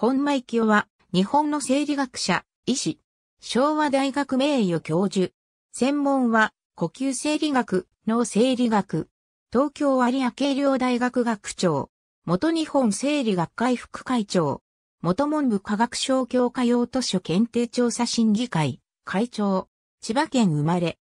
本間幸は、日本の生理学者、医師、昭和大学名誉教授。専門は、呼吸生理学、脳生理学。東京有明医療大学学長。元日本生理学会副会長。元文部科学省教科用図書検定調査審議会、会長。千葉県生まれ。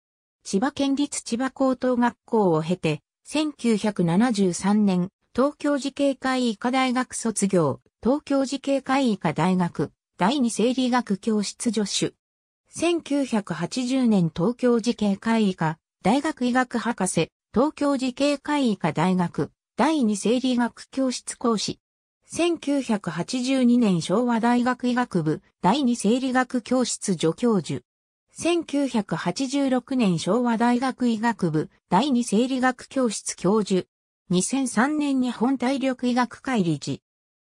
千葉県立千葉高等学校を経て、1973年、東京慈恵会医科大学卒業。東京慈恵会医科大学第二生理学教室助手。1980年東京慈恵会医科大学医学博士、東京慈恵会医科大学第二生理学教室講師。1982年昭和大学医学部第二生理学教室助教授。1986年昭和大学医学部第二生理学教室教授。2003年日本体力医学会理事。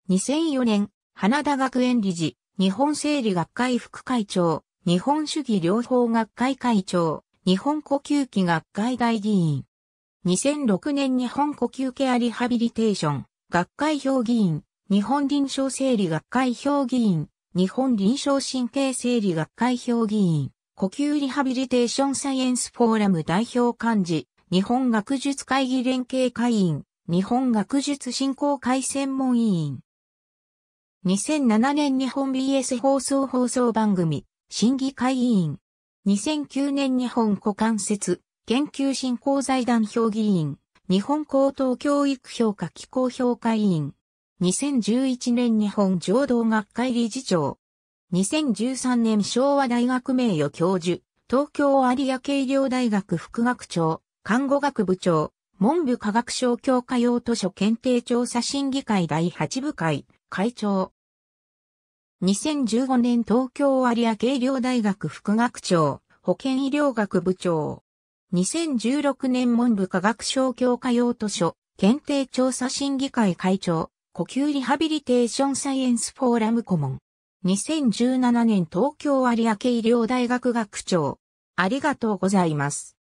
2004年、花田学園理事、日本生理学会副会長、日本主義療法学会会長、日本呼吸器学会大議員。2006年日本呼吸ケアリハビリテーション、学会評議員、日本臨床生理学会評議員、日本臨床神経生理学会評議員、呼吸リハビリテーションサイエンスフォーラム代表幹事、日本学術会議連携会員、日本学術振興会専門委員。2007年日本 BS 放送放送番組、審議会委員。2009年日本股関節、研究振興財団評議員。日本高等教育評価機構評価委員。2011年日本浄土学会理事長。2013年昭和大学名誉教授。東京有明医療大学副学長。看護学部長。文部科学省教科用図書検定調査審議会第8部会。会長。2015年東京有明医療大学副学長、保健医療学部長。2016年文部科学省教科用図書、検定調査審議会会長、呼吸リハビリテーションサイエンスフォーラム顧問。2017年東京有明医療大学学長。ありがとうございます。